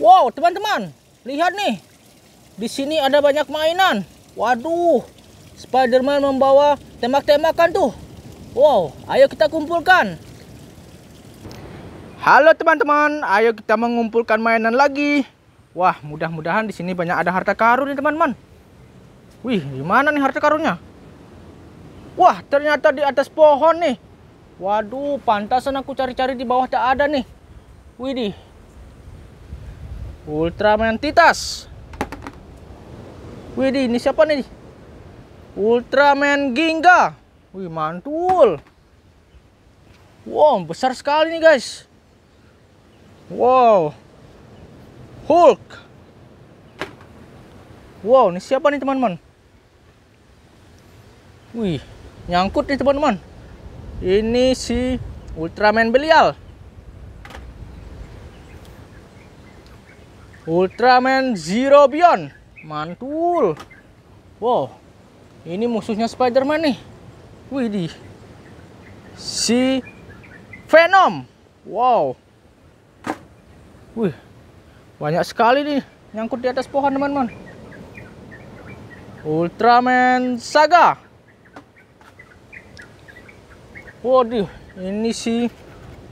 Wow, teman-teman, lihat nih. Di sini ada banyak mainan. Waduh, Spider-Man membawa tembak-tembakan tuh. Wow, ayo kita kumpulkan. Halo teman-teman, ayo kita mengumpulkan mainan lagi. Wah, mudah-mudahan di sini banyak ada harta karun nih teman-teman. Wih, gimana nih harta karunnya? Wah, ternyata di atas pohon nih. Waduh, pantasan aku cari-cari di bawah tak ada nih. Widih, Ultraman Titas. Wih, ini siapa nih? Ultraman Ginga. Wih, mantul. Wow, besar sekali nih, guys. Wow. Hulk. Wow, ini siapa nih, teman-teman? Wih, nyangkut nih, teman-teman. Ini si Ultraman Belial. Ultraman Zero Beyond. Mantul. Wow. Ini musuhnya Spiderman nih nih. Widih. Si Venom. Wow. Wih. Banyak sekali nih nyangkut di atas pohon, teman-teman. Ultraman Saga. Waduh, ini si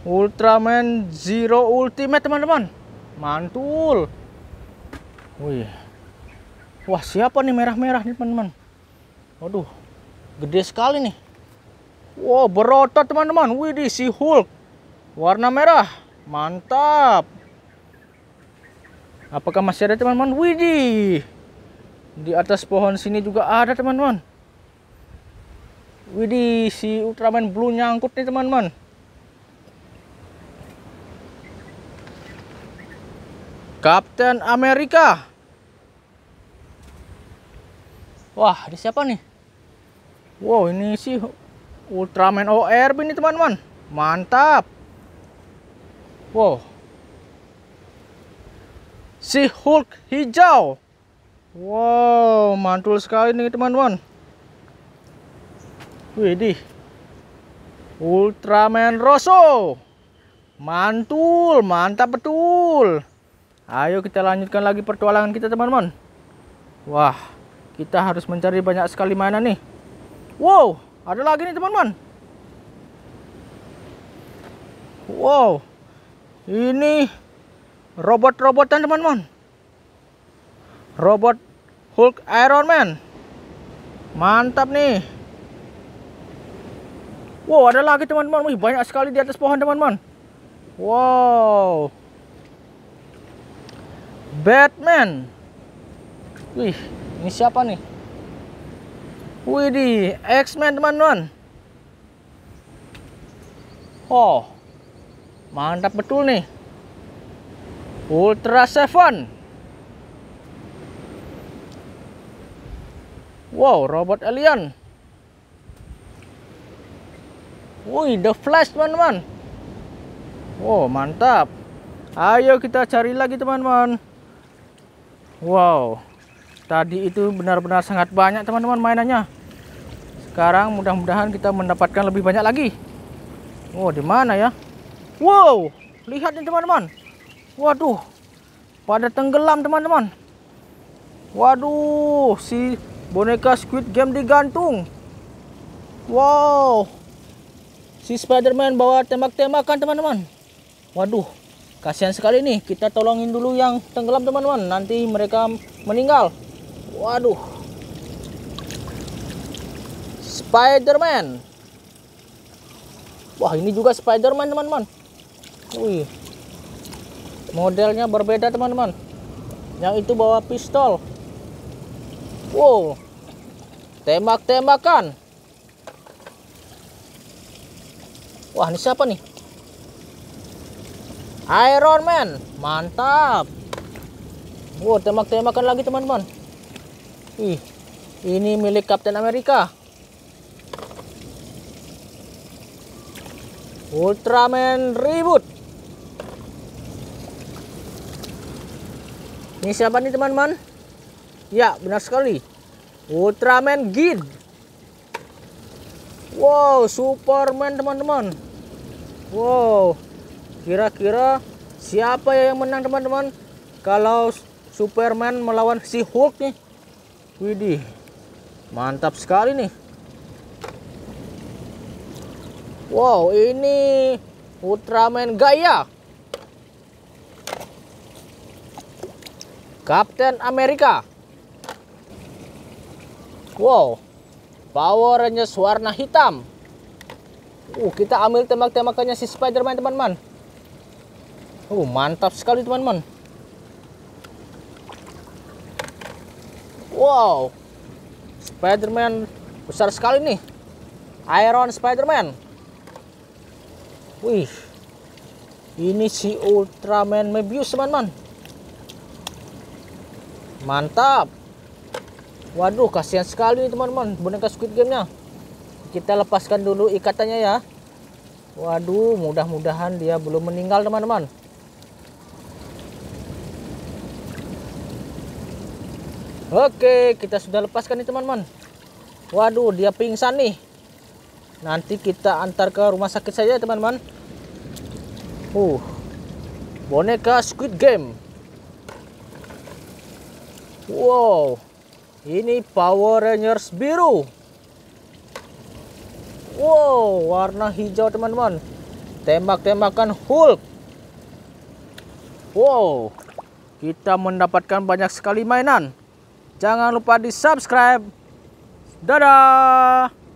Ultraman Zero Ultimate, teman-teman. Mantul. Wih. Wah, siapa nih merah-merah nih, teman-teman? Waduh, gede sekali nih. Wow, berotot, teman-teman. Wih, si Hulk. Warna merah. Mantap. Apakah masih ada, teman-teman? Widih. Di atas pohon sini juga ada, teman-teman. Widih, si Ultraman Blue nyangkut nih, teman-teman. Kapten Amerika. Wah, ada siapa nih? Wow, ini sih Ultraman ORB ini teman-teman. Mantap. Wow. Si Hulk hijau. Wow, mantul sekali nih teman-teman. Widih. Ultraman Rosso. Mantul, mantap betul. Ayo kita lanjutkan lagi pertualangan kita teman-teman. Wah. Kita harus mencari banyak sekali mainan nih. Wow, ada lagi nih teman-teman. Wow, ini robot-robotan teman-teman. Robot Hulk Iron Man. Mantap nih. Wow, ada lagi teman-teman. Wih, banyak sekali di atas pohon teman-teman. Wow. Batman. Wih, ini siapa nih? Wih di X-Men teman-teman. Oh, mantap betul nih. Ultra Seven. Wow, robot alien. Wih, The Flash teman-teman. Wow, mantap. Ayo kita cari lagi teman-teman. Wow. Tadi itu benar-benar sangat banyak teman-teman mainannya. Sekarang mudah-mudahan kita mendapatkan lebih banyak lagi. Oh, di mana ya? Wow, lihat nih teman-teman. Waduh, pada tenggelam teman-teman. Waduh, si boneka Squid Game digantung. Wow, si Spiderman bawa tembak-tembakan teman-teman. Waduh, kasihan sekali nih. Kita tolongin dulu yang tenggelam teman-teman. Nanti mereka meninggal. Waduh. Spider-Man. Wah, ini juga Spider-Man, teman-teman. Wih. Modelnya berbeda, teman-teman. Yang itu bawa pistol. Wow. Tembak-tembakan. Wah, ini siapa nih? Iron Man. Mantap. Wow, tembak-tembakan lagi, teman-teman. Ih, ini milik Kapten Amerika. Ultraman ribut. Ini siapa nih teman-teman? Ya, benar sekali. Ultraman Gid. Wow, Superman teman-teman. Wow. Kira-kira siapa ya yang menang teman-teman? Kalau Superman melawan si Hulk nih. Widih, mantap sekali nih. Wow, ini Ultraman Gaia, Captain America. Wow, powernya warna hitam. Uh, kita ambil tembak-tembakannya si Spider-Man, teman-teman. Uh, mantap sekali, teman-teman. Wow, Spiderman besar sekali nih. Iron Spiderman. Wih, ini si Ultraman Mebius teman-teman. Mantap. Waduh, kasihan sekali teman-teman boneka Squid Game-nya. Kita lepaskan dulu ikatannya ya. Waduh, mudah-mudahan dia belum meninggal teman-teman. Oke, kita sudah lepaskan nih teman-teman. Waduh, dia pingsan nih. Nanti kita antar ke rumah sakit saja teman-teman. Uh, boneka Squid Game. Wow, ini Power Rangers biru. Wow, warna hijau teman-teman. Tembak-tembakan Hulk. Wow, kita mendapatkan banyak sekali mainan. Jangan lupa di subscribe. Dadah.